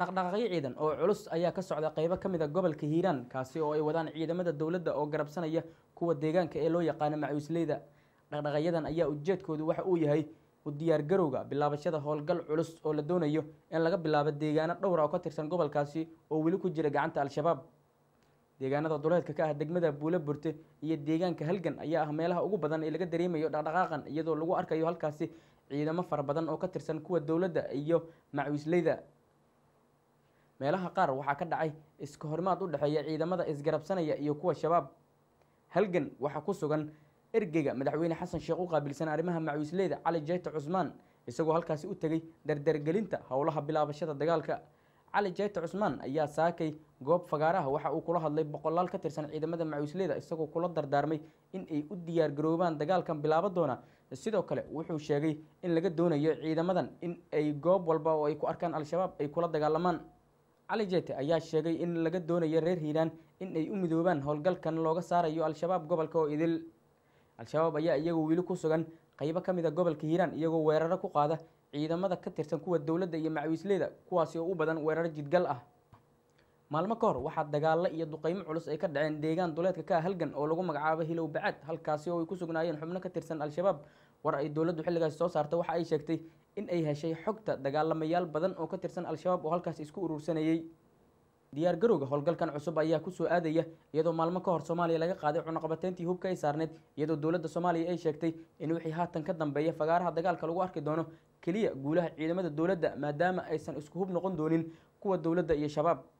dhaqdhaqaaqyo ciidan oo culus ayaa ka socda qaybo ka mid a ah gobolka hiiraan kaasi oo ay wadaan ciidamada dowladda oo garabsanaya kuwa deegaanka ee loo yaqaano macuusleyda dhaqdhaqayadan ayaa ujeedkoodu waxa uu yahay u diyaargarowga bilaabashada howlgal culus oo la doonayo in laga bilaabo deegaano dhowra ah oo ka tirsan gobolkaasi oo weli ku jira gacanta al-shabaab deegaanada duleedka ka ah degmada buule burte iyo deegaanka halgan ayaa ah meelaha ugu badan ee laga dareemayo dhaqdhaqaaqan iyadoo lagu arkayo halkaasi ciidamo fara badan oo ka tirsan kuwa dowladda iyo macuusleyda meelaha qaar waxaa ka dhacay iska horimaad u dhexeeya ciidamada isgarabsanaya iyo kuwa shabaab halgan waxaa ku sugan ergeyga madaxweyne xasan sheekh u qaabilsan arrimaha macwiisleyda cali jayte cusmaan isagoo halkaasi u tegay dardargelinta howlaha bilaabashada dagaalka cali jayte cusmaan ayaa saakay goob fagaaraha waxa uu kula hadlay boqolaal ka tirsan ciidamada macwiisleyda isagoo kula dardaarmay in ay u diyaargaroobaan dagaalkan bilaaba doona sidoo kale wuxuu sheegay in laga doonayo ciidamadan in ay goob walba oo ay ku arkaan al-shabaab ay kula dagaalamaan cali jete ayaa sheegay in laga doonayo reer hiiraan in ay u midoobaan howlgalkan looga saarayo al-shabaab gobolka oo idil al-shabaab ayaa iyagu weli ku sugan qaybo ka mid a ah gobolka hiiraan iyagoo weeraro ku qaada ciidamada ka tirsan kuwa dowladda iyo macawiisleyda kuwaasi oo u badan weeraro jidgal ah maalmo ka hor waxaa dagaalo iyo duqaymo culus ay ka dhaceen deegaan duleedka ka halgan oo lagu magacaabo hilow bacad halkaasi oo ay ku sugnaayeen xubno ka tirsan al-shabaab war ay dowladdu xilligaasi soo saarta waxa ay sheegtay in ay heshay xogta dagaalamayaal badan oo ka tirsan al-shabaab oo halkaasi isku urursanayey diyaargarowga howlgalkan cusub ayaa kusoo aadaya iyadoo maalmo ka hor soomaaliya laga qaaday cunaqabateyntii hubka ay saarneyd iyadoo dowladda soomaaliya ay sheegtay in wixii haatan ka dambeeya fagaaraha dagaalka lagu arki doono keliya guulaha ciidamada dowladda maadaama aysan isku hub noqon doonin kuwa dowladda iyo shabaab